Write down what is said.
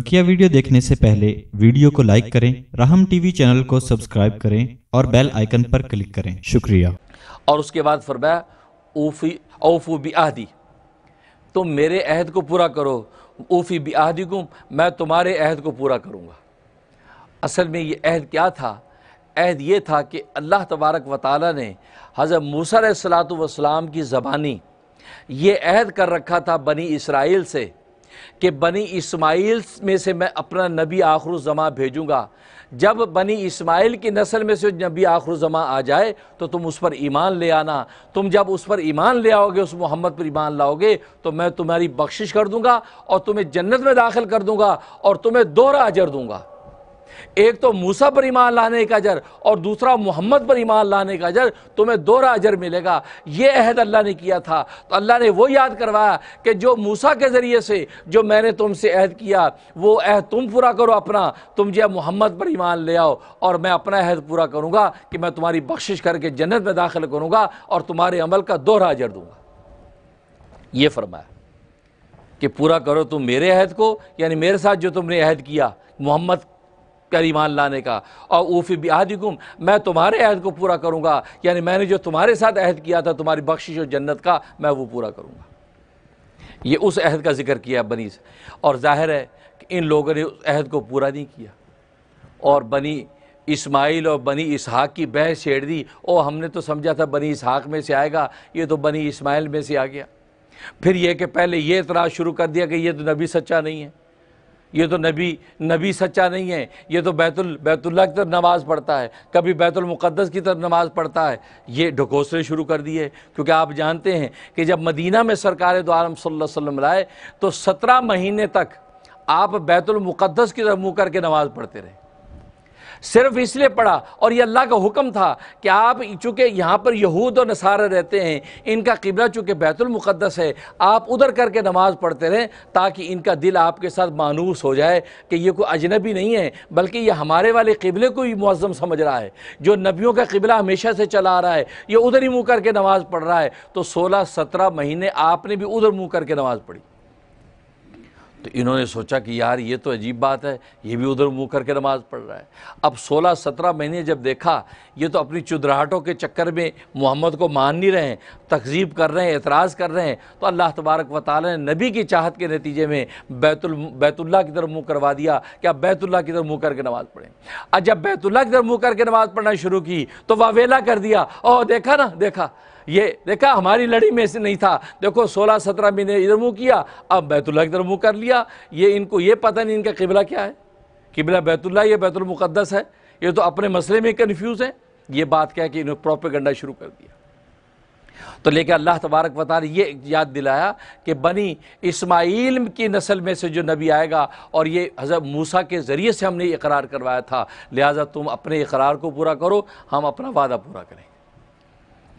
बकिया वीडियो देखने से पहले वीडियो को लाइक करें राहम टीवी चैनल को सब्सक्राइब करें और बेल आइकन पर क्लिक करें शुक्रिया और उसके बाद फरमाया ऊफी बी आहदी तुम मेरे अहद को पूरा करो ऊफी बी आहदी गुम मैं तुम्हारे अहद को पूरा करूँगा असल में ये अहद क्या था अहद ये था कि अल्लाह तबारक व ताली ने हज़रत मूसा सलात वसलाम की ज़बानी ये अहद कर रखा था बनी इसराइल से कि बनी इसमाइल में से मैं अपना नबी जमा भेजूँगा जब बनी इसमाइल की नस्ल में से नबी आखर जमा आ जाए तो तुम उस पर ईमान ले आना तुम जब उस पर ईमान ले आओगे उस मोहम्मद पर ईमान लाओगे तो मैं तुम्हारी बख्शिश कर दूँगा और तुम्हें जन्नत में दाखिल कर दूँगा और तुम्हें दोहरा अजर दूँगा एक तो मूसा पर ईमान लाने का अजर और दूसरा मोहम्मद पर ईमान लाने का अजर तुम्हें दोहरा अजर मिलेगा ये अहद अल्लाह ने किया था तो अल्लाह ने वो याद करवाया कि जो मूसा के ज़रिए से जो मैंने तुमसे अहद किया वो अहद तुम पूरा करो अपना तुम जो मोहम्मद पर ईमान ले आओ और मैं अपना अहद पूरा करूँगा कि मैं तुम्हारी बख्शिश करके जन्नत में दाखिल करूँगा और तुम्हारे अमल का दोहरा अजर दूँगा ये फरमाया कि पूरा करो तुम मेरे अहद को यानी मेरे साथ जो तुमने अहद किया मोहम्मद प्यार ईमान लाने का और ऊफ़ी गुम मैं तुम्हारे अहद को पूरा करूँगा यानी मैंने जो तुम्हारे साथ अहद किया था तुम्हारी बख्शिश और जन्नत का मैं वो पूरा करूँगा ये उस अहद का जिक्र किया बनी से और जाहिर है कि इन लोगों ने उस अहद को पूरा नहीं किया और बनी इस्माइल और बनी इसहाक की बहस छेड़ दी ओ हमने तो समझा था बनी इसहाक में से आएगा ये तो बनी इस्माइल में से आ गया फिर यह कि पहले ये इतराज़ शुरू कर दिया कि ये तो नबी सच्चा नहीं है ये तो नबी नबी सच्चा नहीं है ये तो बैतुल बैतुल्ला की तरफ नमाज़ पढ़ता है कभी बैतुल मुक़द्दस की तरफ नमाज़ पढ़ता है ये ढकोसले शुरू कर दिए क्योंकि आप जानते हैं कि जब मदीना में सरकार दो आलम वसल्लम लाए तो सत्रह महीने तक आप बैतुल मुक़द्दस की तरफ मुँह करके नमाज़ पढ़ते रहे सिर्फ इसलिए पढ़ा और ये अल्लाह का हुक्म था कि आप चूँकि यहाँ पर यहूद और नसारा रहते हैं इनका किबला चूँकि बैतुलमक़दस है आप उधर करके नमाज़ पढ़ते रहें ताकि इनका दिल आपके साथ मानूस हो जाए कि ये कोई अजनबी नहीं है बल्कि ये हमारे वाले किबले को ही मुआज़म समझ रहा है जो नबियों का किबला हमेशा से चला आ रहा है ये उधर ही मुँह करके नमाज़ पढ़ रहा है तो सोलह सत्रह महीने आपने भी उधर मुँह करके नमाज़ पढ़ी तो इन्होंने सोचा कि यार ये तो अजीब बात है ये भी उधर मुँह करके नमाज़ पढ़ रहा है अब 16-17 महीने जब देखा ये तो अपनी चुदराहटों के चक्कर में मोहम्मद को मान नहीं रहे हैं तकजीब कर रहे हैं एतराज़ कर रहे हैं तो अल्लाह तबारक व ताल ने नबी की चाहत के नतीजे में बैतुल बैतुल्ला की तरफ मुँह करवा दिया कि आप बैतुल्ला की तरफ मुँह करके नमाज़ पढ़ें और जब बैतुल्ला की तरफ मुँह करके नमाज़ पढ़ना शुरू की तो वावेला कर दिया और देखा ना देखा ये देखा हमारी लड़ी में से नहीं था देखो सोलह सत्रह महीने इधर मुँह किया अब बैतुल्ला इधर मुँह कर लिया ये इनको ये पता नहीं इनका किबला क्या है किबला बैतुल्ला ये बैतुलमक़दस है ये तो अपने मसले में कन्फ्यूज़ है ये बात क्या है कि इन्होंने प्रॉपेगंडा शुरू कर दिया तो लेकिन अल्लाह तबारक वाली ये याद दिलाया कि बनी इसमाइल की नस्ल में से जो नबी आएगा और ये हज़रत मूसा के ज़रिए से हमने इकरार करवाया था लिहाजा तुम अपने इकरार को पूरा करो हम अपना वादा पूरा करें